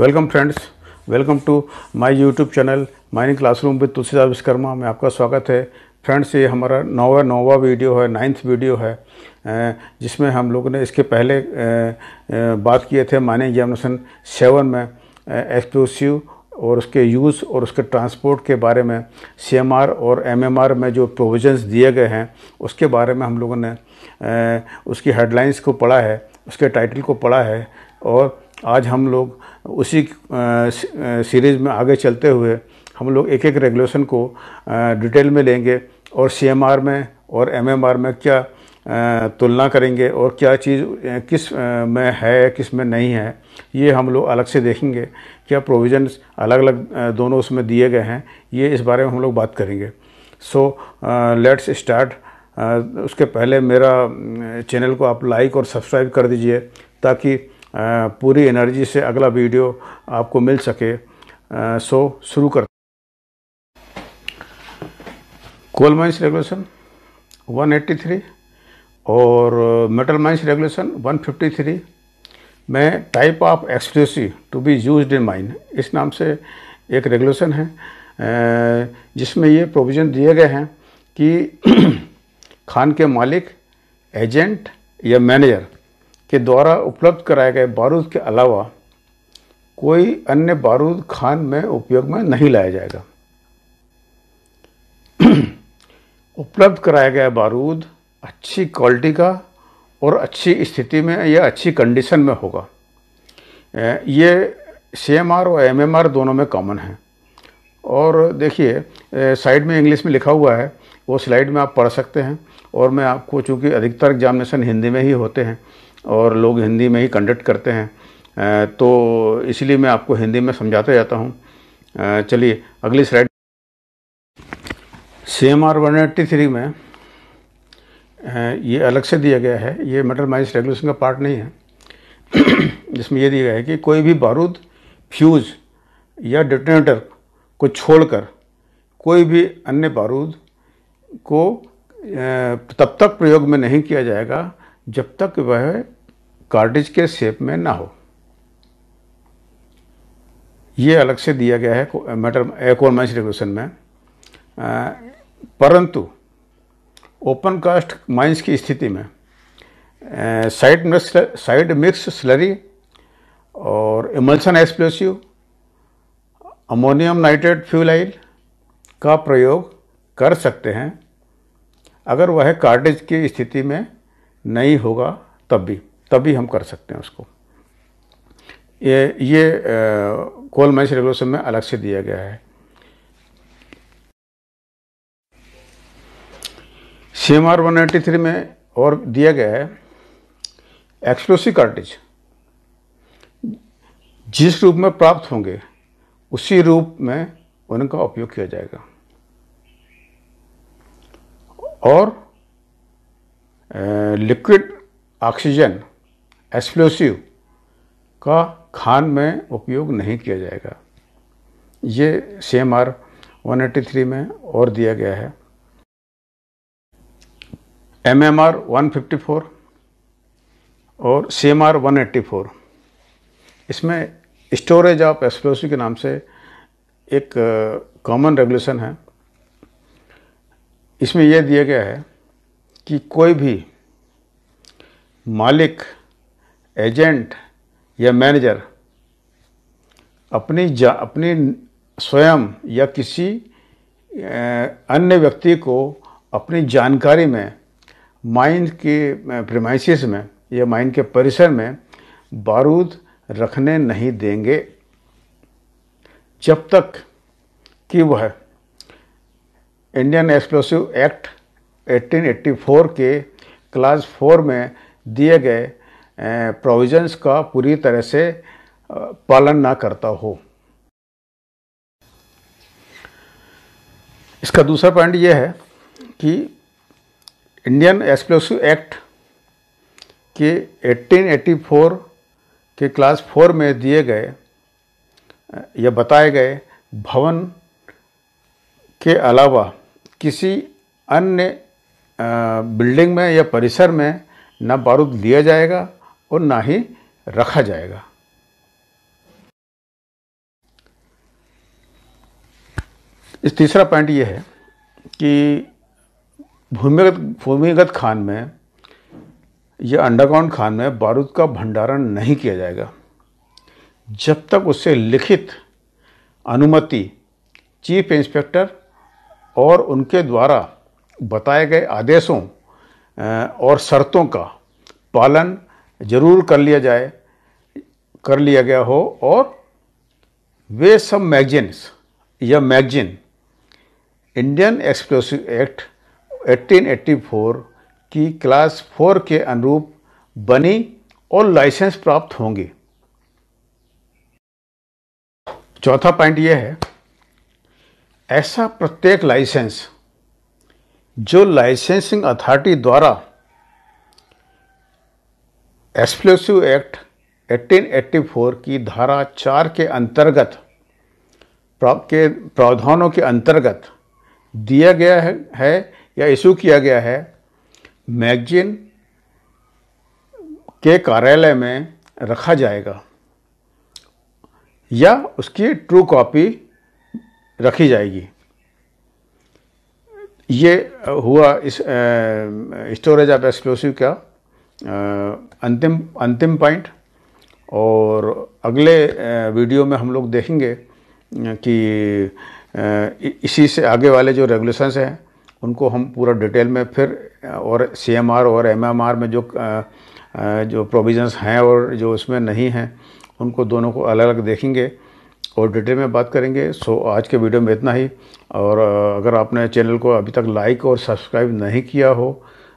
welcome friends welcome to my YouTube channel mining classroom with Tulsidas Vishwakarma में आपका स्वागत है फ्रेंड्स ये हमारा नौवा नौवा वीडियो है नाइन्थ वीडियो है जिसमें हम लोगों ने इसके पहले बात किए थे माइनिंग एग्जामिनेशन सेवन में एक्सक्लूसिव और उसके यूज़ और उसके ट्रांसपोर्ट के बारे में सी और एम में जो प्रोविजन्स दिए गए हैं उसके बारे में हम लोगों ने उसकी हेडलाइंस को पढ़ा है उसके टाइटल को पढ़ा है और आज हम लोग उसी सीरीज़ में आगे चलते हुए हम लोग एक एक रेगुलेशन को डिटेल में लेंगे और सी में और एम में क्या तुलना करेंगे और क्या चीज़ किस में है किस में नहीं है ये हम लोग अलग से देखेंगे क्या प्रोविज़न्स अलग अलग दोनों उसमें दिए गए हैं ये इस बारे में हम लोग बात करेंगे सो लेट्स स्टार्ट उसके पहले मेरा चैनल को आप लाइक और सब्सक्राइब कर दीजिए ताकि पूरी एनर्जी से अगला वीडियो आपको मिल सके सो शुरू कर कोल माइंस रेगुलेशन 183 और मेटल माइंस रेगुलेशन 153 में type of explosives to be use in mine इस नाम से एक रेगुलेशन है जिसमें ये प्रोविज़न दिए गए हैं कि खान के मालिक एजेंट या मैनेजर के द्वारा उपलब्ध कराए गए बारूद के अलावा कोई अन्य बारूद खान में उपयोग में नहीं लाया जाएगा उपलब्ध कराया गया बारूद अच्छी क्वालिटी का और अच्छी स्थिति में या अच्छी कंडीशन में होगा ये सी एम आर और एम एम आर दोनों में कॉमन है और देखिए साइड में इंग्लिश में लिखा हुआ है वो स्लाइड में आप पढ़ सकते हैं और मैं आपको चूँकि अधिकतर एग्जामिनेशन हिंदी में ही होते हैं और लोग हिंदी में ही कंडक्ट करते हैं तो इसलिए मैं आपको हिंदी में समझाते जाता हूँ चलिए अगली slide C M R one eighty three में ये अलग से दिया गया है ये मेटर माइंस रेगुलेशन का पार्ट नहीं है जिसमें यह दिया गया है कि कोई भी बारूद फ्यूज़ या डिटोनेटर को छोड़कर कोई भी अन्य बारूद को तब तक प्रयोग में नहीं किया जाएगा जब तक वह कार्डेज के शेप में ना हो ये अलग से दिया गया है मैटर एक माइंस रेगुलेशन में परंतु ओपन कास्ट माइंस की स्थिति में site mix site mix slurry और emulsion explosive ammonium nitrate fuel oil का प्रयोग कर सकते हैं अगर वह कार्डेज की स्थिति में नहीं होगा तब भी तब भी हम कर सकते हैं उसको ये ये कोल मैच रेगुलेशन में अलग से दिया गया है C M R one eighty three में और दिया गया है एक्सप्लोसिव कार्टेज जिस रूप में प्राप्त होंगे उसी रूप में उनका उपयोग किया जाएगा और लिक्विड ऑक्सीजन एक्सप्लोसिव का खान में उपयोग नहीं किया जाएगा ये C M R one eighty three में और दिया गया है M M R one fifty four और C M R one eighty four इसमें स्टोरेज ऑफ एक्सप्लोसिव के नाम से एक कॉमन रेगुलेशन है इसमें यह दिया गया है कि कोई भी मालिक एजेंट या मैनेजर अपनी जा अपनी स्वयं या किसी अन्य व्यक्ति को अपनी जानकारी में माइंड के प्रमाइसिस में या माइंड के परिसर में बारूद रखने नहीं देंगे जब तक कि वह इंडियन एक्सप्लोसिव एक्ट 1884 के क्लास फोर में दिए गए प्रोविजंस का पूरी तरह से पालन ना करता हो इसका दूसरा पॉइंट यह है कि इंडियन एक्सप्लोसिव एक्ट के 1884 के क्लास फोर में दिए गए या बताए गए भवन के अलावा किसी अन्य बिल्डिंग में या परिसर में ना बारूद लिया जाएगा और ना ही रखा जाएगा इस तीसरा पॉइंट ये है कि भूमिगत भूमिगत खान में या अंडरग्राउंड खान में बारूद का भंडारण नहीं किया जाएगा जब तक उससे लिखित अनुमति चीफ इंस्पेक्टर और उनके द्वारा बताए गए आदेशों और शर्तों का पालन जरूर कर लिया जाए कर लिया गया हो और वे सब मैगजीन्स या मैगजीन इंडियन एक्सप्लोसिव एक्ट 1884 की क्लास फोर के अनुरूप बनी और लाइसेंस प्राप्त होंगे चौथा पॉइंट यह है ऐसा प्रत्येक लाइसेंस जो लाइसेंसिंग अथॉरिटी द्वारा एक्सप्लोसिव एक्ट 1884 की धारा चार के अंतर्गत के प्रावधानों के अंतर्गत दिया गया है, है या इशू किया गया है मैगजीन के कार्यालय में रखा जाएगा या उसकी ट्रू कॉपी रखी जाएगी ये हुआ इस स्टोरेज ऑफ एक्सप्लोसिव का अंतिम अंतिम पॉइंट और अगले वीडियो में हम लोग देखेंगे कि इसी से आगे वाले जो रेगुलेशंस हैं उनको हम पूरा डिटेल में फिर और सी एम आर और एम एम आर में जो जो प्रोविजंस हैं और जो उसमें नहीं हैं उनको दोनों को अलग अलग देखेंगे और डिटेल में बात करेंगे सो आज के वीडियो में इतना ही और अगर आपने चैनल को अभी तक लाइक और सब्सक्राइब नहीं किया हो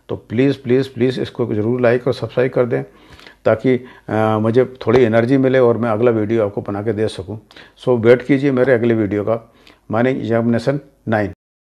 तो प्लीज़ प्लीज़ प्लीज़ इसको ज़रूर लाइक और सब्सक्राइब कर दें ताकि आ, मुझे थोड़ी एनर्जी मिले और मैं अगला वीडियो आपको बना के दे सकूं सो so, वेट कीजिए मेरे अगले वीडियो का माने एग्जामिनेशन नाइन